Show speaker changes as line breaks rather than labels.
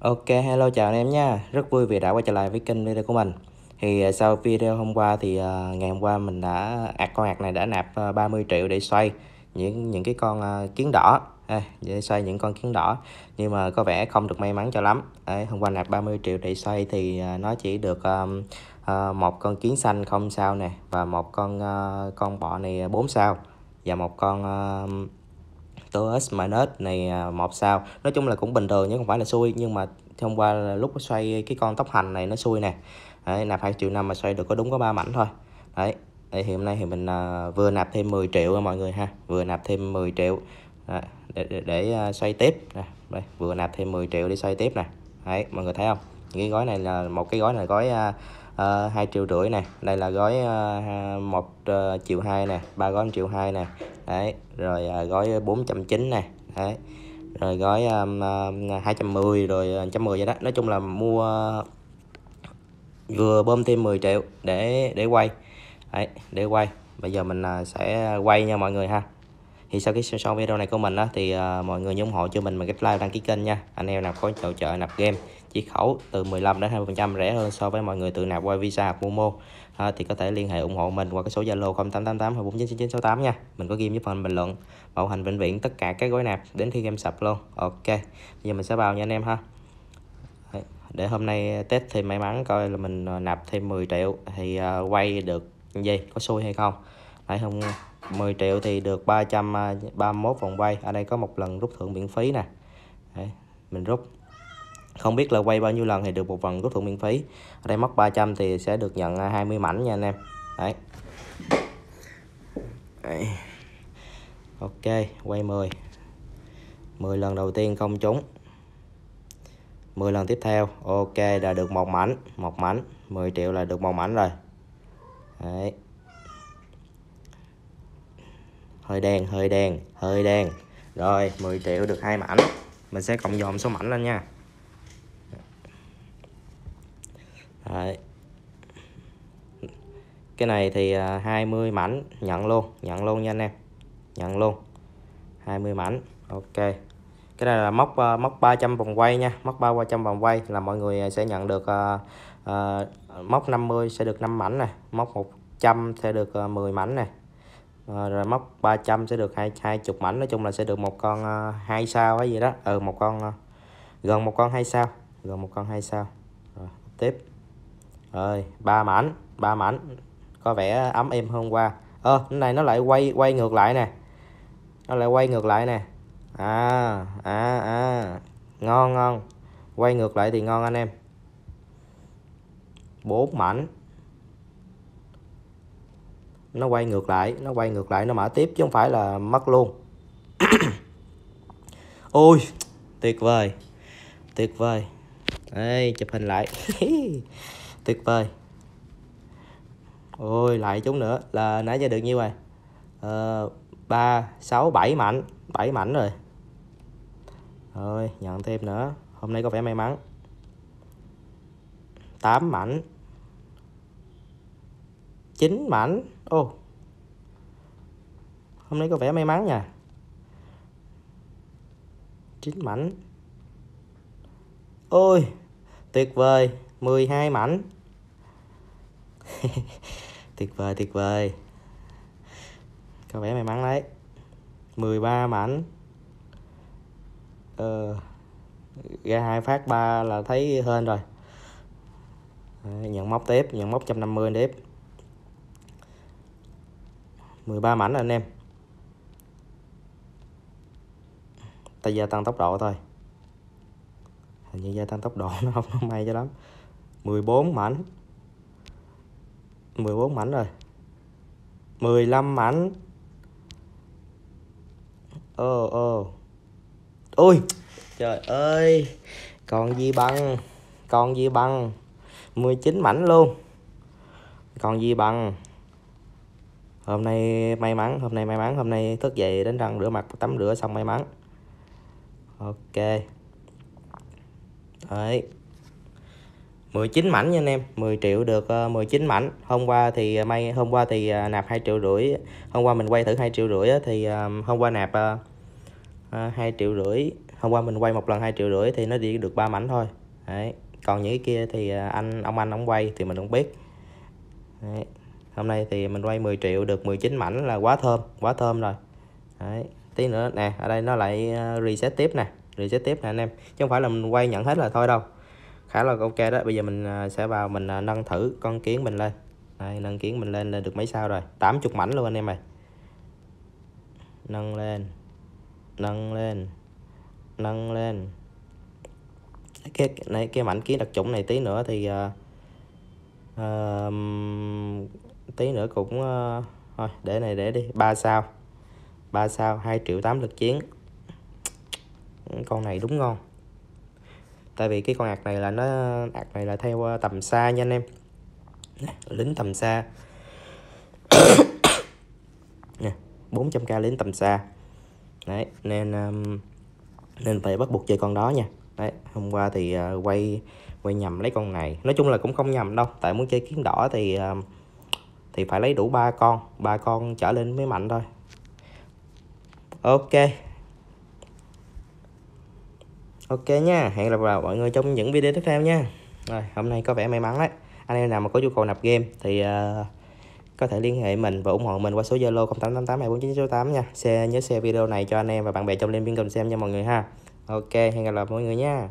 Ok, hello chào anh em nha. Rất vui vì đã quay trở lại với kênh video của mình. Thì à, sau video hôm qua thì à, ngày hôm qua mình đã ạc à, con ạc này đã nạp 30 triệu để xoay những những cái con kiến đỏ. để xoay những con kiến đỏ nhưng mà có vẻ không được may mắn cho lắm hôm qua nạp 30 triệu để xoay thì nó chỉ được một con kiến xanh không sao nè và một con con bọ này 4 sao và một con TOS minus này à, một sao nói chung là cũng bình thường chứ không phải là xui nhưng mà hôm qua là lúc xoay cái con tóc hành này nó xui nè đấy, nạp hai triệu năm mà xoay được có đúng có ba mảnh thôi đấy Đấy, thì hôm nay thì mình à, vừa nạp thêm 10 triệu rồi mọi người ha vừa nạp thêm 10 triệu để, để, để à, xoay tiếp đây vừa nạp thêm 10 triệu để xoay tiếp nè đấy mọi người thấy không những cái gói này là một cái gói này gói à, à, ờ, 2 triệu rưỡi này đây là gói à, ờ, 1 ờ, triệu 2 nè ba gói 1 triệu 2 nè đấy rồi à, gói 490 nè đấy rồi gói um, uh, 210 rồi 110 vậy đó nói chung là mua uh, vừa bơm thêm 10 triệu để để quay đấy, để quay bây giờ mình uh, sẽ quay nha mọi người ha thì sau cái xong video này của mình á, thì uh, mọi người ủng hộ cho mình bằng cách like đăng ký kênh nha anh em nào có chỗ chợ nạp game chiết khấu từ 15 đến 20 phần trăm rẻ hơn so với mọi người tự nạp qua visa hoặc momo à, thì có thể liên hệ ủng hộ mình qua cái số zalo 0888 249968 nha mình có ghi dưới phần bình luận bảo hành vĩnh viễn tất cả các gói nạp đến khi game sập luôn ok bây giờ mình sẽ vào nha anh em ha để hôm nay test thì may mắn coi là mình ờ, nạp thêm 10 triệu thì uh, quay được gì có xui hay không đấy không 10 triệu thì được 331 à, vòng quay ở đây có một lần rút thưởng miễn phí nè Đấy, mình rút không biết là quay bao nhiêu lần thì được một phần rút thưởng miễn phí ở đây mất 300 thì sẽ được nhận 20 à, mảnh nha anh em Đấy. Đấy. ok quay 10 10 lần đầu tiên không trúng 10 lần tiếp theo ok là được một mảnh một mảnh 10 triệu là được một mảnh rồi Đấy hơi đen hơi đen hơi đen rồi 10 triệu được hai mảnh mình sẽ cộng dòm số mảnh lên nha Đấy. cái này thì 20 à, mảnh nhận luôn nhận luôn nha anh em nhận luôn 20 mảnh ok cái này là móc à, móc 300 vòng quay nha móc 300 vòng quay là mọi người sẽ nhận được uh, uh, móc 50 sẽ được 5 mảnh này móc 100 sẽ được 10 mảnh này Ờ, rồi móc 300 sẽ được hai hai chục mảnh nói chung là sẽ được một con ờ, hai uh, sao hay gì đó ừ một con uh, gần một con hai sao gần một con hai sao rồi, tiếp rồi ba mảnh ba mảnh có vẻ ấm êm hôm qua ơ à, này nó lại quay quay ngược lại nè nó lại quay ngược lại nè à à à ngon ngon quay ngược lại thì ngon anh em bốn mảnh nó quay ngược lại nó quay ngược lại nó mở tiếp chứ không phải là mất luôn ôi tuyệt vời tuyệt vời đây chụp hình lại tuyệt vời ôi lại chúng nữa là nãy giờ được nhiêu rồi ờ, ba sáu bảy mảnh bảy mảnh rồi rồi nhận thêm nữa hôm nay có vẻ may mắn 8 mảnh chín mảnh ô hôm nay có vẻ may mắn nha chín mảnh ôi tuyệt vời 12 mảnh tuyệt vời tuyệt vời có vẻ may mắn đấy 13 mảnh ờ, ra hai phát ba là thấy hơn rồi nhận móc tiếp nhận móc 150 tiếp 13 mảnh anh em ta gia tăng tốc độ thôi hình như gia tăng tốc độ nó không, không may cho lắm 14 mảnh 14 mảnh rồi 15 mảnh ô ô oh. ui trời ơi còn gì bằng còn gì bằng 19 mảnh luôn còn gì bằng hôm nay may mắn hôm nay may mắn hôm nay thức dậy đến răng rửa mặt tắm rửa xong may mắn ok đấy 19 mảnh nha anh em 10 triệu được 19 ờ, mảnh hôm qua thì ờ, may hôm qua thì ờ, nạp 2 triệu rưỡi hôm qua mình quay thử 2 triệu rưỡi thì hôm qua nạp 2 triệu rưỡi hôm qua mình quay một lần 2 triệu rưỡi thì nó đi được 3 mảnh thôi đấy còn những cái kia thì anh ông anh ông quay thì mình không biết đấy hôm nay thì mình quay 10 triệu được 19 mảnh là quá thơm quá thơm rồi Đấy. tí nữa nè ở đây nó lại ờ, reset tiếp nè reset tiếp nè anh em chứ không phải là mình quay nhận hết là thôi đâu khá là ok đó bây giờ mình ờ, sẽ vào mình ờ, nâng thử con kiến mình lên Đây, nâng kiến mình lên lên được mấy sao rồi 80 mảnh luôn anh em ơi nâng lên nâng lên nâng lên cái này cái mảnh kiến đặc chủng này tí nữa thì uh, tí nữa cũng ờ, thôi để này để đi ba sao ba sao 2 triệu 8 lực chiến con này đúng ngon tại vì cái con ạc này là nó ạc này là theo ờ, tầm xa nha anh em lính tầm xa 400k lính tầm xa đấy nên nên phải bắt buộc chơi con đó nha đấy hôm qua thì ờ, quay quay nhầm lấy con này nói chung là cũng không nhầm đâu tại muốn chơi kiếm đỏ thì uh, thì phải lấy đủ ba con ba con trở lên mới mạnh thôi ok ok nha hẹn gặp lại mọi người trong những video tiếp theo nha rồi hôm nay có vẻ may mắn đấy anh em nào mà có nhu cầu nạp game thì uh, có thể liên hệ mình và ủng hộ mình qua số Zalo 0888249968 nha. Xe nhớ share video này cho anh em và bạn bè trong liên viên cùng xem nha mọi người ha. Ok, hẹn gặp lại mọi người nha.